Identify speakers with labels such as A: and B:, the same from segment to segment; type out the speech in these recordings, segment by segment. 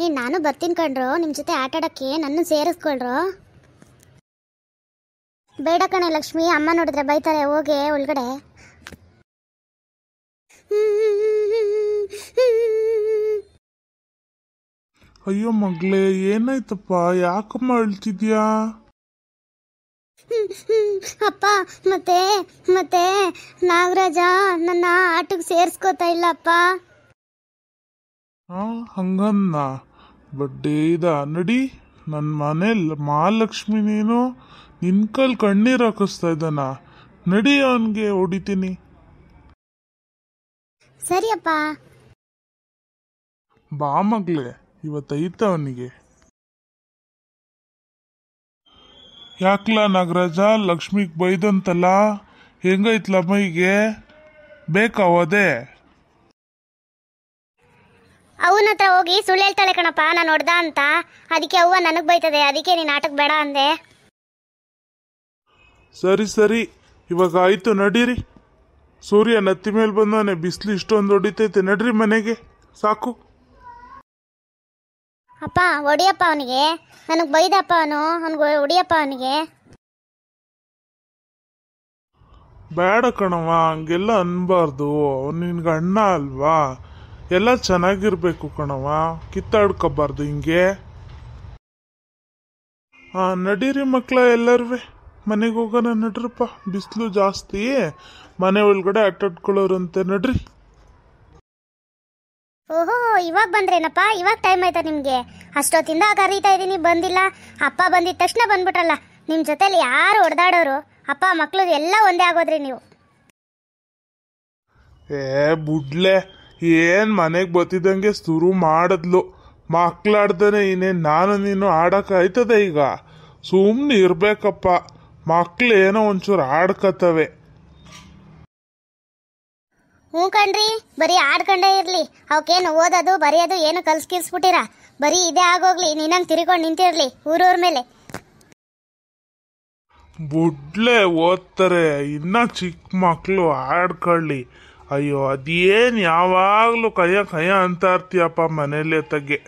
A: ಏ ನಾನು ಬರ್ತೀನಿ ಕಣ್ರು ನಿಮ್ಮ ಜೊತೆ ಆಟ ಆಡೋಕ್ಕೆ ನನ್ನ ಸೇರಿಸ್ಕೊಳ್ರು ಬೇಡ ಕಣೆ ಲಕ್ಷ್ಮಿ ಅಮ್ಮ ನೋಡಿದ್ರೆ ಬೈತಾರೆ ಹೋಗಿ ಒಳಗಡೆ
B: ಅಯ್ಯೋ ಮಗ್ಳೇ ಏನಾಯ್ತಪ್ಪ ಯಾಕಮ್ಮ ಅಳ್ತಿದ್ಯಾ
A: ಅಪ್ಪ ಮತ್ತೆ ಮತ್ತೆ ನಾಗರಾಜ ನನ್ನ ಆಟಕ್ಕೆ ಸೇರಿಸ್ಕೋತಾ ಇಲ್ಲಪ್ಪ
B: ಹಂಗನ್ನ ಬಡ್ಡೇ ಇದ ನಡಿ ನನ್ನ ಮನೆ ಮಹಾಲಕ್ಷ್ಮಿ ನೀನು ನಿನ್ನ ಕಣ್ಣೀರು ಹಾಕಿಸ್ತಾ ಇದ್ದಾನ ನಡಿ ಅವನಿಗೆ ಹೊಡಿತೀನಿ ಸರಿಯಪ್ಪ ಬಾ ಮಗ್ಲೆ ಇವತ್ತೈತ ಅವನಿಗೆ ಯಾಕ್ಲ ನಾಗರಾಜ ಲಕ್ಷ್ಮಿಗೆ ಬೈದಂತಲ್ಲ ಹೆಂಗೈತ್ಲ ಮೈಗೆ ಬೇಕಾವದೆ
A: ಅವನ ಹತ್ರ ಹೋಗಿ ಸುಳ್ಳು ಹೇಳ್ತಾಳೆ ಕಣಪ್ಪ ನಾನು ಹೊಡ್ದ ಅಂತ ಅದಕ್ಕೆ ಅವ್ವ ನನಗೆ ಬೈತದೆ ಅದಕ್ಕೆ ನೀನು ನಾಟಕ ಬೇಡ ಅಂದೆ
B: ಸರಿ ಸರಿ ಇವಾಗ ಆಯ್ತು ನಡೀರಿ ಸೂರ್ಯ ನತ್ತಿ ಮೇಲೆ ಬಂದಾನೆ ಬಿಸಿಲು ಇಷ್ಟೊಂದು ಹೊಡಿತೈತೆ ನಡ್ರಿ ಮನೆಗೆ ಸಾಕು
A: ಅಪ್ಪ ಹೊಡಿಯಪ್ಪ ಅವನಿಗೆ ನನಗೆ ಬೈದಪ್ಪ ಅವನು ಅವ್ನಿಗೆ ಹೊಡಿಯಪ್ಪ ಅವನಿಗೆ
B: ಬೇಡ ಕಣವ್ವ ಹಂಗೆಲ್ಲ ಅನ್ಬಾರ್ದು ನಿನ್ಗೆ ಅಣ್ಣ ಅಲ್ವಾ ಎಲ್ಲ ಚೆನ್ನಾಗಿರ್ಬೇಕು ಕಣವ ಕಿತ್ತಾಡ್ಕೋಬಾರ್ದು ಹಿಂಗೆ ಆ ನಡೀರಿ ಮಕ್ಕಳ ಎಲ್ಲರೂ ಮನೆಗೆ ಹೋಗೋಣ ನಡ್ರಪ್ಪ ಬಿಸಿಲು ಜಾಸ್ತಿ ಮನೆ ಒಳಗಡೆ ಆಟಾಡ್ಕೊಳ್ಳೋರಂತೆ ನಡ್ರಿ
A: ಓಹೋ ಇವಾಗ ಬಂದ್ರೇನಪ್ಪ ಇವಾಗ ಟೈಮ್ ಆಯ್ತಾ ನಿಮಗೆ ಅಷ್ಟೊತ್ತಿಂದ ಕರೀತಾ ಇದ್ದೀನಿ ಬಂದಿಲ್ಲ ಅಪ್ಪ ಬಂದಿದ ತಕ್ಷಣ ಬಂದ್ಬಿಟ್ರಲ್ಲ ನಿಮ್ಮ ಜೊತೆಲಿ ಯಾರು ಹೊಡೆದಾಡೋರು ಅಪ್ಪ ಮಕ್ಕಳು ಎಲ್ಲ ಒಂದೇ ಆಗೋದ್ರಿ ನೀವು
B: ಏ ಬುಡ್ಲೆ ಏನು ಮನೆಗೆ ಬತ್ತಿದಂಗೆ ಶುರು ಮಾಡಿದ್ಲು ಮಕ್ಕಳಾಡ್ದೇ ಇನ್ನೇನು ನಾನು ನೀನು ಆಡೋಕ್ಕಾಯ್ತದೆ ಈಗ ಸುಮ್ಮನೆ ಇರಬೇಕಪ್ಪ ಮಕ್ಳು ಏನೋ ಒಂಚೂರು ಆಡ್ಕತ್ತವೆ
A: ಹ್ಞೂ ಕಣ್ರಿ ಬರೀ ಆಡ್ಕೊಂಡೇ ಇರಲಿ ಅವಕ್ಕೇನು ಓದೋದು ಬರೆಯೋದು ಏನು ಕಿಲ್ಸ್ಬಿಟ್ಟಿರ ಬರೀ ಇದೇ ಆಗೋಗ್ಲಿ ನಿನ್ನಂಗೆ ತಿರ್ಕೊಂಡು ನಿಂತಿರಲಿ ಊರವ್ರ ಮೇಲೆ
B: ಬುಡ್ಲೆ ಓದ್ತಾರೆ ಇನ್ನ ಚಿಕ್ಕ ಮಕ್ಕಳು ಆಡ್ಕೊಳ್ಳಿ ಅಯ್ಯೋ ಅದೇನ್ ಯಾವಾಗಲೂ ಕಯ ಕಯ ಅಂತ ಇರ್ತೀಯಪ್ಪ ಮನೇಲೆ ತಗೆ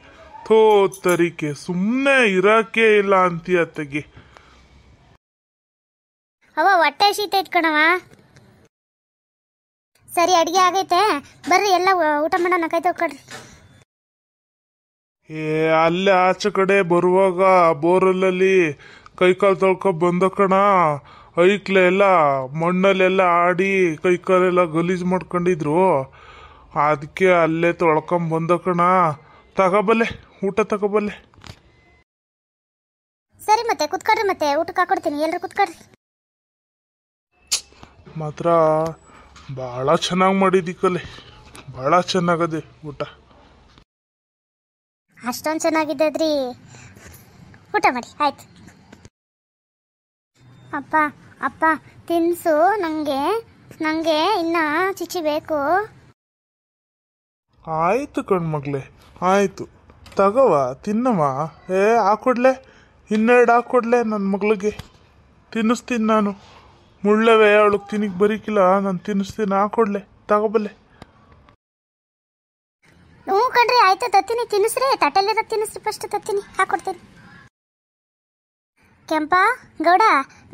B: ಥೋ ತರಿಕೆ ಸುಮ್ಮನೆ ಇರಕ್ಕೆ ಇಲ್ಲ ಅಂತೀಯ ತಗೆ
A: ಅವ ಹೊಟ್ಟೆ ಶೀತ ಇಟ್ಕೊಣವ ಸರಿ ಅಡಿಗೆ ಆಗೈತೆ ಬರ್ರಿ ಎಲ್ಲ ಊಟ ಮಾಡೋಣ ಕೈ
B: ಏ ಅಲ್ಲೇ ಆಚೆ ಕಡೆ ಬರುವಾಗ ಬೋರಲಲ್ಲಿ ಕಾಲ್ ತೊಳ್ಕೊ ಬಂದ ಕಣ ಐಕ್ಲೆಲ್ಲ ಮಣ್ಣಲ್ಲೆಲ್ಲ ಆಡಿ ಕೈ ಕಾಲೆಲ್ಲ ಗಲೀಜು ಮಾಡ್ಕೊಂಡಿದ್ರು ಅದಕ್ಕೆ ಅಲ್ಲೇ ತೊಳ್ಕೊಂಬಂದ ಕಣ ತಗೋಬಲ್ಲೆ ಊಟ ತಗೋಬಲ್ಲೆ
A: ಸರಿ ಮತ್ತೆ ಕುತ್ಕೊಡ್ರಿ ಮತ್ತೆ ಊಟಕ್ಕೆ ಹಾಕೊಡ್ತೀನಿ ಎಲ್ಲರೂ ಕುತ್ಕೊಡ್ರಿ
B: ಮಾತ್ರ ಬಹಳ ಚೆನ್ನಾಗಿ ಮಾಡಿದಿ ಕಲೆ ಭಾಳ ಚೆನ್ನಾಗದೆ ಊಟ
A: ಅಷ್ಟೊಂದು ಚೆನ್ನಾಗಿದೆ ಊಟ ಮಾಡಿ ಆಯ್ತು ಅಪ್ಪ ಅಪ್ಪ ತಿನ್ಸು ನಂಗೆ ನಂಗೆ ಇನ್ನ ಚಿಚಿ ಬೇಕು
B: ಆಯಿತು ಕಣ್ಮಗ್ಳೆ ಆಯ್ತು ತಗವ ತಿನ್ನವ ಏ ಹಾಕೊಡ್ಲೆ ಇನ್ನೆರಡು ಹಾಕೊಡ್ಲೆ ನನ್ನ ಮಗಳಿಗೆ ತಿನ್ನಿಸ್ತೀನಿ ನಾನು ಮುಳ್ಳವೇ ಅವಳಿಗೆ ತಿನ್ನಿಗೆ ಬರೀಕಿಲ್ಲ ನಾನು ತಿನ್ನಿಸ್ತೀನಿ ಹಾಕೊಡ್ಲೆ ತಗೋಬಲ್ಲೆ
A: ಹ್ಞೂ ಕಣ್ರಿ ಆಯ್ತು ತತ್ತೀನಿ ತಿನ್ನಿಸ್ರಿ ತಟ್ಟಲ್ಲಿರೋ ತಿನ್ನಿಸ್ರಿ ಫಸ್ಟ್ ತತ್ತೀನಿ ಹಾಕೊಡ್ತೀನಿ ಕೆಂಪ ಗೌಡ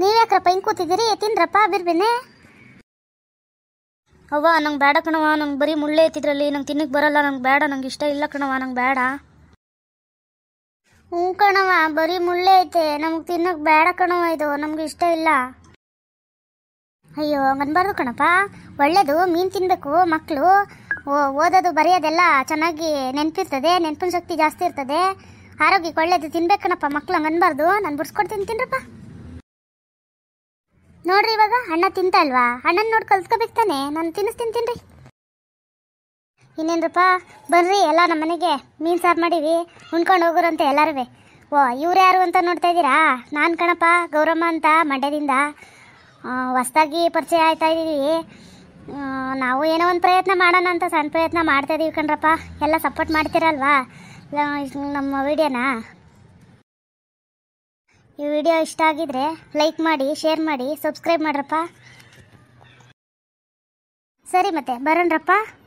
A: ನೀವ್ಯಾಕ್ರಪ್ಪ ಹಿಂಗ್ ಕೂತಿದ್ದೀರಿ ತಿನ್ರಪ್ಪ ಬಿರ್ಬಿನೆ ಅವ್ವ ನಂಗೆ ಬೇಡ ಕಣವ ನಂಗೆ ಬರೀ ಮುಳ್ಳೆ ಐತಿದ್ರಲ್ಲಿ ನಂಗೆ ತಿನ್ನಕ್ಕೆ ಬರಲ್ಲ ನಂಗೆ ಬೇಡ ನಂಗೆ ಇಷ್ಟ ಇಲ್ಲ ಕಣವ ನಂಗೆ ಬೇಡ ಹ್ಞೂ ಕಣವ ಬರೀ ಮುಳ್ಳೆ ಐತೆ ನಮಗೆ ತಿನ್ನಕ್ಕೆ ಬೇಡ ಕಣವ ಇದು ನಮ್ಗೆ ಇಷ್ಟ ಇಲ್ಲ ಅಯ್ಯೋ ಅನ್ಬಾರ್ದು ಕಣಪ್ಪ ಒಳ್ಳೇದು ಮೀನು ತಿನ್ನಬೇಕು ಮಕ್ಕಳು ಓ ಓದೋದು ಬರೆಯೋದೆಲ್ಲ ಚೆನ್ನಾಗಿ ನೆನಪಿರ್ತದೆ ನೆನಪಿನ ಶಕ್ತಿ ಜಾಸ್ತಿ ಇರ್ತದೆ ಆರೋಗ್ಯಕ್ಕೆ ಒಳ್ಳೇದು ತಿನ್ಬೇಕನಪ್ಪ ಮಕ್ಳು ಹಂಗೆ ಅನ್ಬಾರ್ದು ನಾನು ಬಿಡ್ಸ್ಕೊಡ್ತೀನಿ ತಿನ್ರಪ್ಪ ನೋಡ್ರಿ ಇವಾಗ ಅಣ್ಣ ತಿಂತ ಅಲ್ವಾ ಅಣ್ಣನ ನೋಡಿ ಕಲ್ಸ್ಕೋಬೇಕು ತಾನೆ ನಾನು ತಿನ್ನಿಸ್ತೀನಿ ತಿನ್ರಿ ಇನ್ನೇನ್ರಪ್ಪ ಬನ್ರಿ ಎಲ್ಲ ನಮ್ಮ ಮನೆಗೆ ಮೀನು ಸಾರು ಮಾಡೀವಿ ಉಣ್ಕೊಂಡು ಅಂತ ಎಲ್ಲರೂ ಓ ಇವ್ರು ಯಾರು ಅಂತ ನೋಡ್ತಾ ಇದ್ದೀರಾ ನಾನು ಕಣಪ್ಪ ಗೌರಮ್ಮ ಅಂತ ಮಂಡ್ಯದಿಂದ ಹೊಸ್ದಾಗಿ ಪರಿಚಯ ಆಯ್ತಾ ಇದ್ದೀವಿ ನಾವು ಏನೋ ಒಂದು ಪ್ರಯತ್ನ ಮಾಡೋಣ ಅಂತ ಸಣ್ಣ ಪ್ರಯತ್ನ ಮಾಡ್ತಾ ಇದೀವಿ ಕಣ್ರಪ್ಪ ಎಲ್ಲ ಸಪೋರ್ಟ್ ಮಾಡ್ತೀರಲ್ವಾ ನಮ್ಮ ವಿಡಿಯೋನ ಈ ವಿಡಿಯೋ ಇಷ್ಟ ಆಗಿದ್ರೆ ಲೈಕ್ ಮಾಡಿ ಶೇರ್ ಮಾಡಿ ಸಬ್ಸ್ಕ್ರೈಬ್ ಮಾಡ್ರಪ್ಪ ಸರಿ ಮತ್ತೆ ಬರೋಣರಪ್ಪ